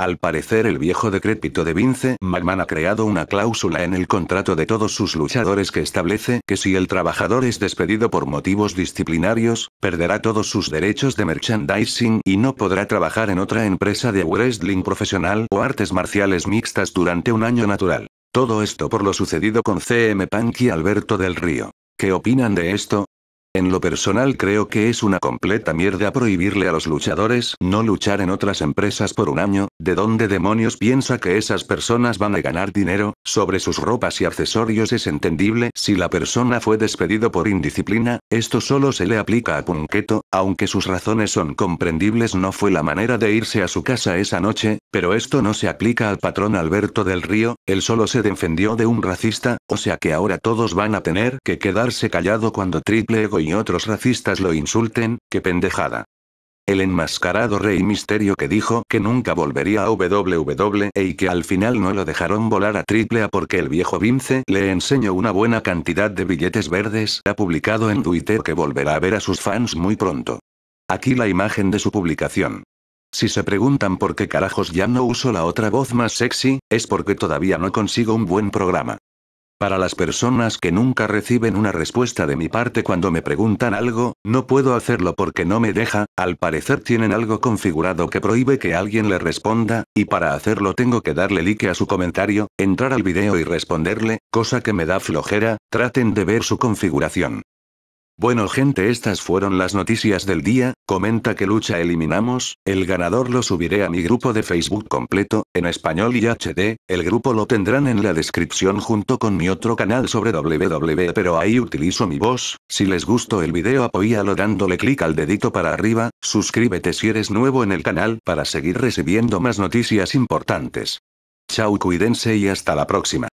Al parecer el viejo decrépito de Vince McMahon ha creado una cláusula en el contrato de todos sus luchadores que establece que si el trabajador es despedido por motivos disciplinarios, perderá todos sus derechos de merchandising y no podrá trabajar en otra empresa de wrestling profesional o artes marciales mixtas durante un año natural. Todo esto por lo sucedido con CM Punk y Alberto del Río. ¿Qué opinan de esto? En lo personal creo que es una completa mierda prohibirle a los luchadores no luchar en otras empresas por un año, ¿de dónde demonios piensa que esas personas van a ganar dinero? Sobre sus ropas y accesorios es entendible si la persona fue despedido por indisciplina, esto solo se le aplica a Punketo, aunque sus razones son comprendibles no fue la manera de irse a su casa esa noche, pero esto no se aplica al patrón Alberto del Río, él solo se defendió de un racista, o sea que ahora todos van a tener que quedarse callado cuando Triple Ego y otros racistas lo insulten, qué pendejada. El enmascarado Rey Misterio que dijo que nunca volvería a WWE y que al final no lo dejaron volar a AAA porque el viejo Vince le enseñó una buena cantidad de billetes verdes, ha publicado en Twitter que volverá a ver a sus fans muy pronto. Aquí la imagen de su publicación. Si se preguntan por qué carajos ya no uso la otra voz más sexy, es porque todavía no consigo un buen programa. Para las personas que nunca reciben una respuesta de mi parte cuando me preguntan algo, no puedo hacerlo porque no me deja, al parecer tienen algo configurado que prohíbe que alguien le responda, y para hacerlo tengo que darle like a su comentario, entrar al video y responderle, cosa que me da flojera, traten de ver su configuración. Bueno gente estas fueron las noticias del día, comenta que lucha eliminamos, el ganador lo subiré a mi grupo de Facebook completo, en español y HD, el grupo lo tendrán en la descripción junto con mi otro canal sobre WWE pero ahí utilizo mi voz, si les gustó el video apoyalo dándole clic al dedito para arriba, suscríbete si eres nuevo en el canal para seguir recibiendo más noticias importantes. Chau cuídense y hasta la próxima.